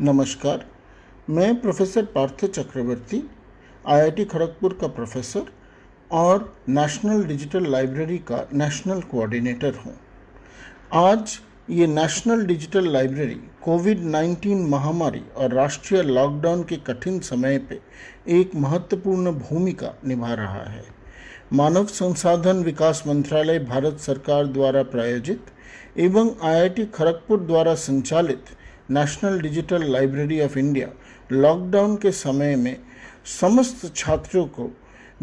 नमस्कार मैं professor Partha Chakraborty IIT Kharagpur का प्रोफेसर और नेशनल डिजिटल लाइब्रेरी का नेशनल कोऑर्डिनेटर हूँ आज ये नेशनल डिजिटल लाइब्रेरी कोविड 19 महामारी और राष्ट्रीय लॉकडाउन के कठिन समय पे एक महत्वपूर्ण भूमिका निभा रहा है मानव संसाधन विकास मंत्रालय भारत सरकार द्वारा प्रायोजित एवं आईआईटी खड़गपुर द्वारा संचालित national digital library of India lockdown के समय में समस्त छात्रों को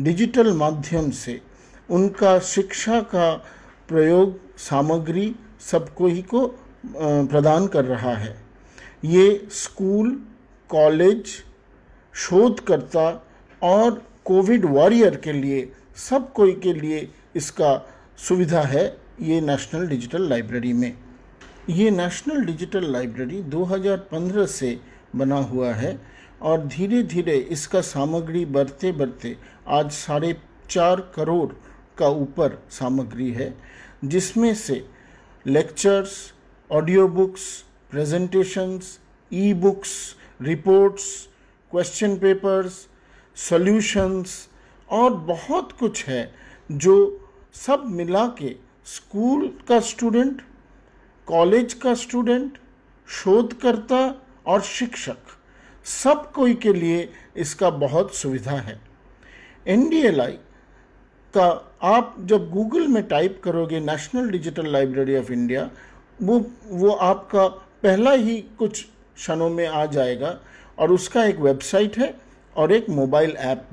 डिजिटल माध्यम से उनका शिक्षा का प्रयोग सामग्री सबको ही को प्रदान कर रहा है ये स्कूल कॉलेज शोधकर्ता और कोविड वॉरियर के लिए सब कोई के लिए इसका सुविधा है ये नेशनल डिजिटल लाइब्रेरी में ये नेशनल डिजिटल लाइब्रेरी 2015 से बना हुआ है और धीरे धीरे इसका सामग्री बढ़ते बढ़ते आज साढ़े चार करोड़ का ऊपर सामग्री है जिसमें से lectures audio books presentations e books reports question papers solutions और बहुत कुछ है जो सब मिला के स्कूल का स्टूडेंट कॉलेज का स्टूडेंट शोधकर्ता और शिक्षक सब कोई के लिए इसका बहुत सुविधा है एन का आप जब गूगल में टाइप करोगे national digital library of India वो वो आपका पहला ही कुछ क्षणों में आ जाएगा और उसका एक वेबसाइट है और एक मोबाइल ऐप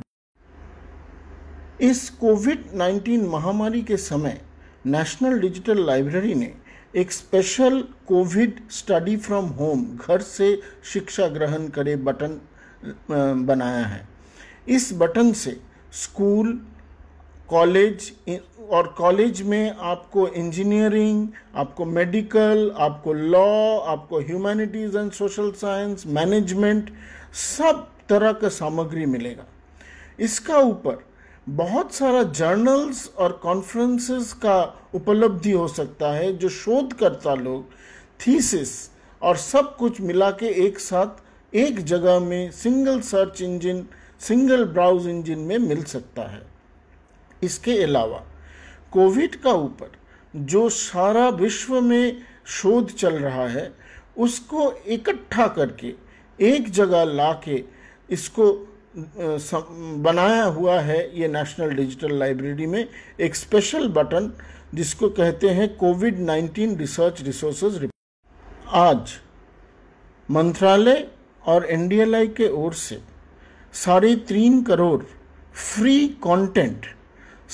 इस कोविड 19 महामारी के समय नेशनल डिजिटल लाइब्रेरी ने एक special covid study from home घर से शिक्षा ग्रहण करे बटन बनाया है इस बटन से स्कूल कॉलेज और कॉलेज में आपको इंजीनियरिंग आपको मेडिकल आपको लॉ आपको humanities and social science management सब तरह का सामग्री मिलेगा इसका ऊपर बहुत सारा जर्नल्स और कॉन्फ्रेंसेस का उपलब्धि हो सकता है जो शोधकर्ता लोग थीसिस और सब कुछ मिला के एक साथ एक जगह में single search engine single browse engine में मिल सकता है इसके अलावा कोविड का ऊपर जो सारा विश्व में शोध चल रहा है उसको इकट्ठा करके एक जगह ला के इसको बनाया हुआ है ये नेशनल डिजिटल लाइब्रेरी में एक स्पेशल बटन जिसको कहते हैं कोविड 19 रिसर्च रिसोर्सेज आज मंत्रालय और एन के ओर से साढ़े तीन करोड़ फ्री कंटेंट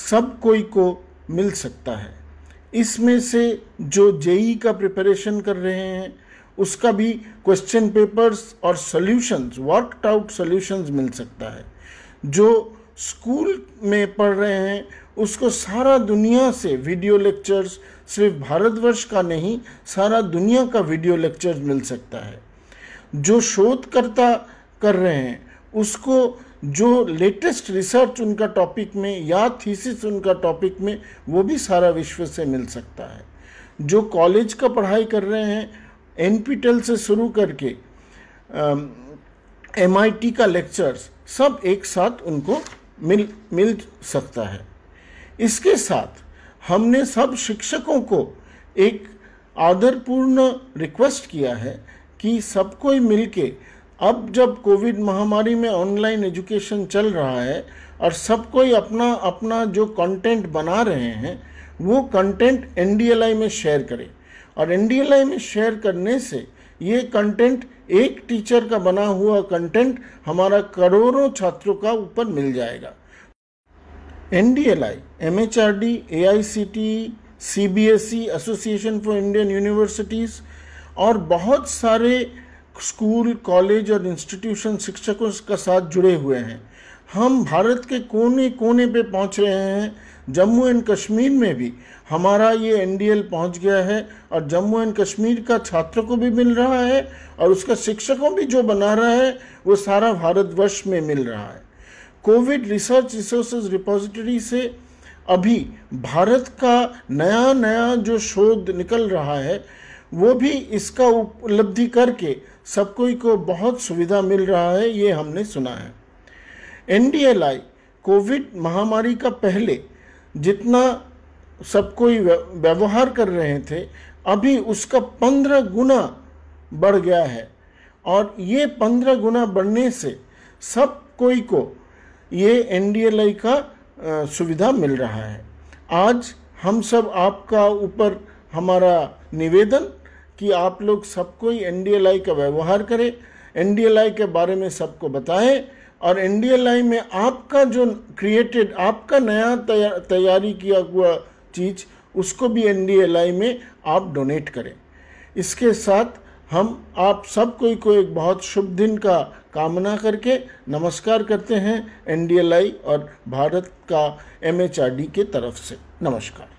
सब कोई को मिल सकता है इसमें से जो जेई e का प्रिपरेशन कर रहे हैं उसका भी क्वेश्चन पेपर्स और सॉल्यूशंस वर्कड आउट सॉल्यूशंस मिल सकता है जो स्कूल में पढ़ रहे हैं उसको सारा दुनिया से वीडियो लेक्चर्स सिर्फ भारतवर्ष का नहीं सारा दुनिया का वीडियो लेक्चर मिल सकता है जो शोधकर्ता कर रहे हैं उसको जो लेटेस्ट रिसर्च उनका टॉपिक में या थीसिस उनका टॉपिक में वो भी सारा विश्व से मिल सकता है जो कॉलेज का पढ़ाई कर रहे हैं एन से शुरू करके एम का लेक्चर्स सब एक साथ उनको मिल मिल सकता है इसके साथ हमने सब शिक्षकों को एक आदरपूर्ण रिक्वेस्ट किया है कि सबको कोई मिल अब जब कोविड महामारी में ऑनलाइन एजुकेशन चल रहा है और सब कोई अपना अपना जो कंटेंट बना रहे हैं वो कंटेंट एन में शेयर करें और एनडीएलआई में शेयर करने से ये कंटेंट एक टीचर का बना हुआ कंटेंट हमारा करोड़ों छात्रों का ऊपर मिल जाएगा N D L I M H R D A I C T C B S E association for Indian universities और बहुत सारे स्कूल कॉलेज और इंस्टीट्यूशन शिक्षकों का साथ जुड़े हुए हैं हम भारत के कोने कोने पे पहुंच रहे हैं जम्मू एंड कश्मीर में भी हमारा ये एनडीएल पहुंच गया है और जम्मू एंड कश्मीर का छात्रों को भी मिल रहा है और उसका शिक्षकों भी जो बना रहा है वो सारा भारतवर्ष में मिल रहा है कोविड रिसर्च रिसोर्स रिपोजिटरी से अभी भारत का नया नया जो शोध निकल रहा है वो भी इसका उपलब्धि करके सबको को बहुत सुविधा मिल रहा है ये हमने सुना है एन कोविड महामारी का पहले जितना सब कोई व्यवहार कर रहे थे अभी उसका पंद्रह गुना बढ़ गया है और ये पंद्रह गुना बढ़ने से सब कोई को ये एन का सुविधा मिल रहा है आज हम सब आपका ऊपर हमारा निवेदन कि आप लोग सबको कोई एन का व्यवहार करें एन के बारे में सबको बताएं और एनडीएलआई में आपका जो क्रिएटेड आपका नया तैयारी किया हुआ चीज़ उसको भी एनडीएलआई में आप डोनेट करें इसके साथ हम आप सब कोई को एक बहुत शुभ दिन का कामना करके नमस्कार करते हैं एनडीएलआई और भारत का एमएचआरडी के तरफ से नमस्कार